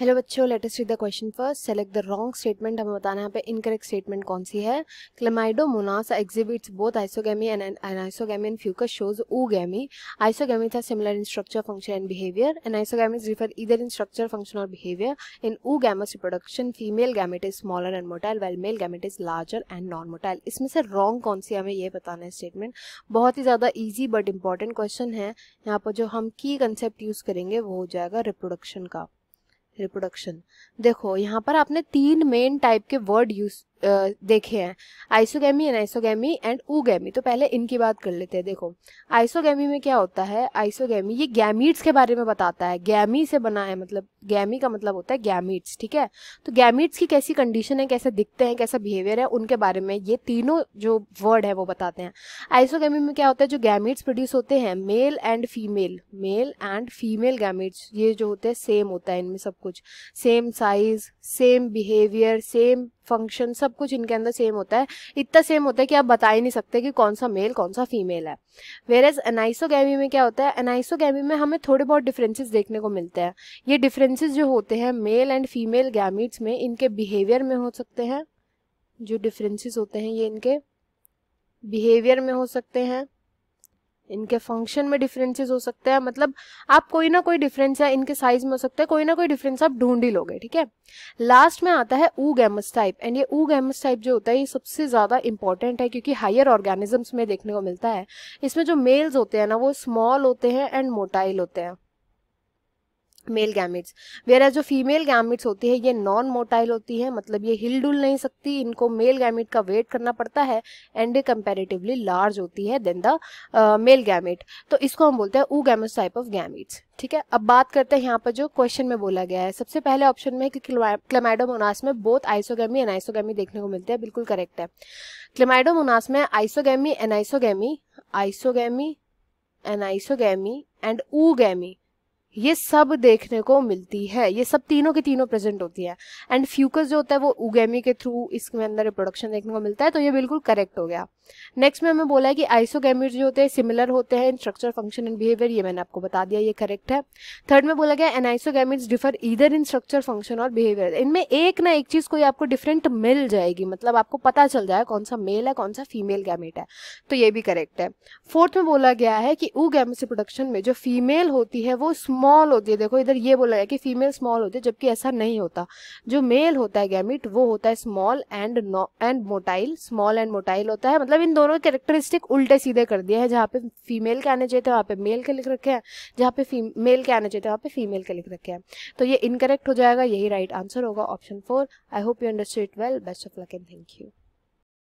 hello बच्चों latest with the question first select the wrong statement हमें बताना है पे इनकरेक्ट स्टेटमेंट कौन सी है Chlamydomonas exhibits both isogamy and anisogamy and Fucus shows oogamy isogametes are similar in structure function and behaviour and isogametes differ either in structure function और behaviour in oogamous reproduction female gamete is smaller and motile well male gamete is larger and non motile इसमें से wrong कौन सी हमें ये बताना है statement बहुत ही ज़्यादा ईजी बट इंपॉर्टेंट क्वेश्चन है यहाँ पर जो हम की कंसेप्ट यूज़ करेंगे वो हो जाएगा रिप्रोडक्शन का रिप्रोडक्शन देखो यहाँ पर आपने तीन मेन टाइप के वर्ड यूज देखे हैं आइसोगैमी एनाइसोगैमी एंड ऊगैमी तो पहले इनकी बात कर लेते हैं देखो आइसोगैमी में क्या होता है आइसोगैमी ये गैमीट्स के बारे में बताता है गैमी से बना है मतलब गैमी का मतलब होता है गैमीट्स ठीक है तो गैमीट्स की कैसी कंडीशन है कैसे दिखते हैं कैसा बिहेवियर है उनके बारे में ये तीनों जो वर्ड है वो बताते हैं आइसोगैमी में क्या होता है जो गैमीट्स प्रोड्यूस होते हैं male and female male and female gametes ये जो होते हैं सेम होता है इनमें सब कुछ same size same behaviour same function सब कुछ इनके अंदर सेम होता है इतना सेम होता है कि आप बता ही नहीं सकते कि कौन सा मेल कौन सा फीमेल है वेर एज एनाइसोगी में क्या होता है एनाइसोगैमी में हमें थोड़े बहुत डिफरेंसेस देखने को मिलते हैं ये डिफरेंसेस जो होते हैं मेल एंड फीमेल गैमिट्स में इनके बिहेवियर में हो सकते हैं जो डिफरेंसेस होते हैं ये इनके बिहेवियर में हो सकते हैं इनके फंक्शन में डिफरेंसेस हो सकते हैं मतलब आप कोई ना कोई डिफरेंस या इनके साइज में हो सकता है कोई ना कोई डिफरेंस आप ढूंढ ही लोगे ठीक है लास्ट में आता है ऊ गैमस टाइप एंड ये ऊ गैमस टाइप जो होता है ये सबसे ज्यादा इंपॉर्टेंट है क्योंकि हायर ऑर्गेनिजम्स में देखने को मिलता है इसमें जो मेल्स होते हैं ना वो स्मॉल होते हैं एंड मोटाइल होते हैं मेल गैमिट्स वेरा जो फीमेल गैमिट्स होती है ये नॉन मोटाइल होती है मतलब ये हिल डुल नहीं सकती इनको मेल गैमिट का वेट करना पड़ता है एंड ये कंपेरेटिवली लार्ज होती है देन द मेल गैमिट तो इसको हम बोलते हैं ऊ गैमिट्स टाइप ऑफ गैमिट्स ठीक है अब बात करते हैं यहाँ पर जो क्वेश्चन में बोला गया है सबसे पहले ऑप्शन में कि क्लेमाइडोमोनास में बोथ आइसोगेमी एनाइसोगेमी देखने को मिलते हैं बिल्कुल करेक्ट है क्लेमाइडोमोनास में isogamy anisogamy isogamy anisogamy and oogamy ये सब देखने को मिलती है ये सब तीनों की तीनों प्रेजेंट होती है एंड फ्यूकस जो होता है वो उगेमी के थ्रू इसमें अंदर रिप्रोडक्शन देखने को मिलता है तो ये बिल्कुल करेक्ट हो गया नेक्स्ट में हमें बोला है कि आइसोगेमीट जो होते हैं सिमिलर होते हैं in structure function and behaviour ये मैंने आपको बता दिया ये करेक्ट है थर्ड में बोला गया anisogametes differ either in structure function और बिहेवियर इनमें एक ना एक चीज कोई आपको डिफरेंट मिल जाएगी मतलब आपको पता चल जाए कौन सा मेल है कौन सा फीमेल गैमिट है तो ये भी करेक्ट है फोर्थ में बोला गया है कि ऊ गैमेट प्रोडक्शन में जो फीमेल होती है वो स्मॉल होती है देखो इधर ये बोला गया कि फीमेल स्मॉल होती है जबकि ऐसा नहीं होता जो मेल होता है गैमिट वो होता है small and and motile small and motile होता है मतलब इन दोनों कैरेक्टरिस्टिक उल्टे सीधे कर दिया है जहाँ पे फीमेल के आने चाहिए थे तो वहाँ पे मेल के लिख रखे हैं जहाँ पे मेल के आने चाहिए थे तो वहाँ पे फीमेल के लिख रखे हैं तो ये इनकरेक्ट हो जाएगा यही राइट आंसर होगा option four I hope you understood well best of luck and thank you